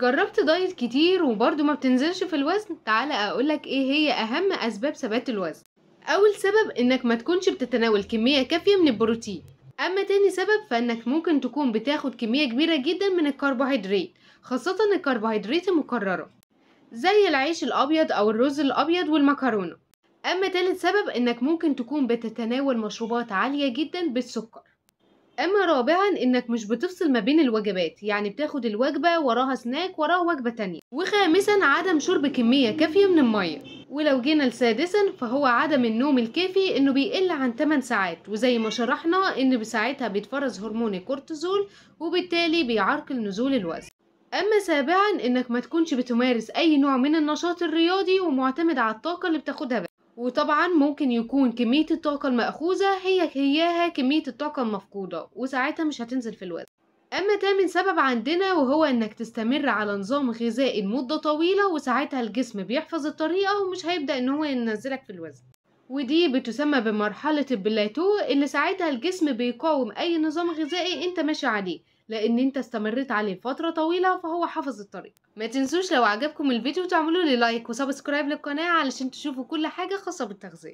جربت دايت كتير وبرضه ما بتنزلش في الوزن تعالى اقولك ايه هي اهم اسباب ثبات الوزن اول سبب انك ما تكونش بتتناول كميه كافيه من البروتين اما تاني سبب فانك ممكن تكون بتاخد كميه كبيره جدا من الكربوهيدرات خاصه الكربوهيدرات المكرره زي العيش الابيض او الرز الابيض والمكرونه اما تالت سبب انك ممكن تكون بتتناول مشروبات عاليه جدا بالسكر اما رابعا انك مش بتفصل ما بين الوجبات يعني بتاخد الوجبه وراها سناك وراها وجبه تانية وخامسا عدم شرب كميه كافيه من الميه ولو جينا لسادسا فهو عدم النوم الكافي انه بيقل عن 8 ساعات وزي ما شرحنا ان بساعتها بيتفرز هرمون الكورتيزول وبالتالي بيعرقل نزول الوزن اما سابعا انك ما تكونش بتمارس اي نوع من النشاط الرياضي ومعتمد على الطاقه اللي بتاخدها بس وطبعا ممكن يكون كمية الطاقة المأخوذة هي هياها كمية الطاقة المفقودة وساعتها مش هتنزل في الوزن أما تامن سبب عندنا وهو إنك تستمر على نظام غذائي لمدة طويلة وساعتها الجسم بيحفظ الطريقة ومش هيبدأ إن هو ينزلك في الوزن ودي بتسمى بمرحلة البلاتو اللي ساعتها الجسم بيقاوم أي نظام غذائي أنت ماشي عليه لان انت استمريت عليه فتره طويله فهو حافظ الطريق ما تنسوش لو عجبكم الفيديو تعملوا لي لايك وسبسكرايب للقناه علشان تشوفوا كل حاجه خاصه بالتغذيه